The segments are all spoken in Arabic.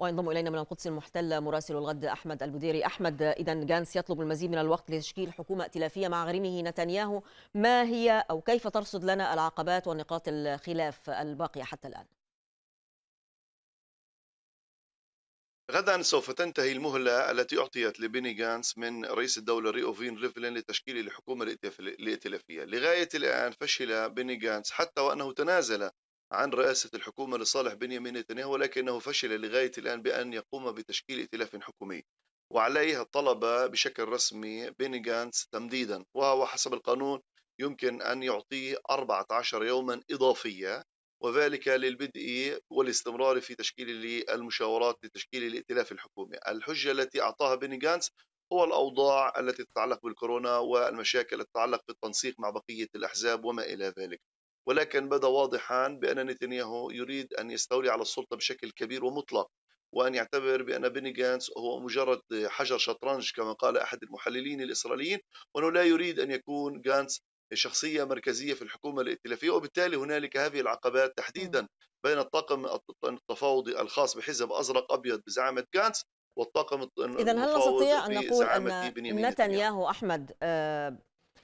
وينضم الينا من القدس المحتله مراسل الغد احمد البديري احمد اذا جانس يطلب المزيد من الوقت لتشكيل حكومه ائتلافيه مع غريمه نتنياهو ما هي او كيف ترصد لنا العقبات ونقاط الخلاف الباقيه حتى الان غدا سوف تنتهي المهلة التي أعطيت لبيني جانس من رئيس الدولة ريوفين ريفلين لتشكيل الحكومة الائتلافية لغاية الآن فشل بيني جانس حتى وأنه تنازل عن رئاسة الحكومة لصالح بنيامين نتنياهو ولكنه فشل لغاية الآن بأن يقوم بتشكيل ائتلاف حكومي وعليه طلب بشكل رسمي بيني جانس تمديدا وهو حسب القانون يمكن أن يعطيه 14 يوما إضافية وذلك للبدء والاستمرار في تشكيل المشاورات لتشكيل الائتلاف الحكومي الحجة التي أعطاها بيني جانس هو الأوضاع التي تتعلق بالكورونا والمشاكل التي تتعلق بالتنسيق مع بقية الأحزاب وما إلى ذلك ولكن بدا واضحا بأن نتنياهو يريد أن يستولي على السلطة بشكل كبير ومطلق وأن يعتبر بأن بني جانس هو مجرد حجر شطرنج كما قال أحد المحللين الإسرائيليين وأنه لا يريد أن يكون جانس شخصية مركزية في الحكومة الائتلافية وبالتالي هنالك هذه العقبات تحديدا بين الطاقم التفاوضي الخاص بحزب أزرق أبيض بزعامة جانس والطاقم إذا هل نستطيع أن نقول أن نتنياهو أحمد آه،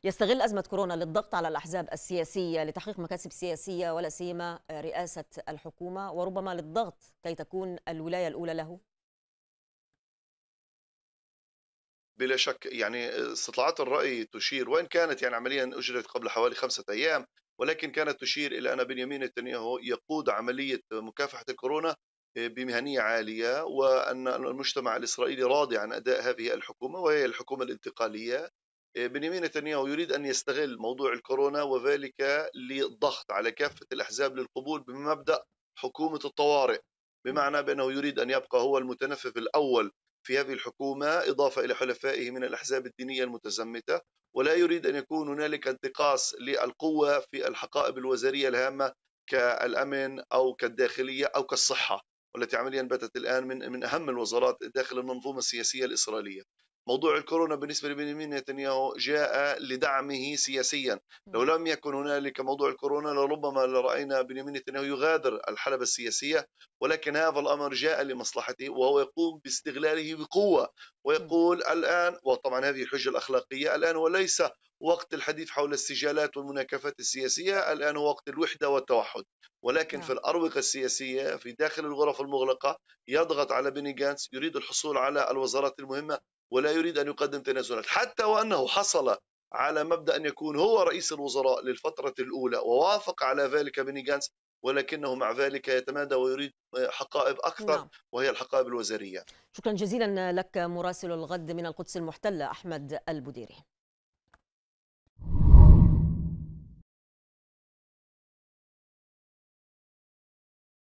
يستغل أزمة كورونا للضغط على الأحزاب السياسية لتحقيق مكاسب سياسية ولا سيما رئاسة الحكومة وربما للضغط كي تكون الولاية الأولى له؟ بلا شك يعني استطلاعات الرأي تشير وإن كانت يعني عمليا أجرت قبل حوالي خمسة أيام ولكن كانت تشير إلى أن بنيامين نتنياهو يقود عملية مكافحة الكورونا بمهنيه عاليه وان المجتمع الاسرائيلي راضي عن اداء هذه الحكومه وهي الحكومه الانتقاليه آه، بنيامين نتنياهو يريد أن يستغل موضوع الكورونا وذلك للضغط على كافة الأحزاب للقبول بمبدأ حكومة الطوارئ بمعنى بأنه يريد أن يبقى هو المتنفذ الأول في هذه الحكومة إضافة إلى حلفائه من الأحزاب الدينية المتزمتة ولا يريد أن يكون هنالك انتقاص للقوة في الحقائب الوزارية الهامة كالأمن أو كالداخلية أو كالصحة والتي عمليا باتت الآن من من أهم الوزارات داخل المنظومة السياسية الإسرائيلية موضوع الكورونا بالنسبه لبنيامين نتنياهو جاء لدعمه سياسيا، لو لم يكن هنالك موضوع الكورونا لربما لراينا بنيامين نتنياهو يغادر الحلبه السياسيه، ولكن هذا الامر جاء لمصلحته وهو يقوم باستغلاله بقوه ويقول الان وطبعا هذه الحجه الاخلاقيه الان وليس وقت الحديث حول السجالات والمناكفات السياسيه، الان هو وقت الوحده والتوحد، ولكن نعم. في الاروقه السياسيه في داخل الغرف المغلقه يضغط على بيني جانس يريد الحصول على الوزارات المهمه ولا يريد أن يقدم تنازلات حتى وأنه حصل على مبدأ أن يكون هو رئيس الوزراء للفترة الأولى ووافق على ذلك بني جانس ولكنه مع ذلك يتمادى ويريد حقائب أكثر نعم. وهي الحقائب الوزارية شكرا جزيلا لك مراسل الغد من القدس المحتلة أحمد البديري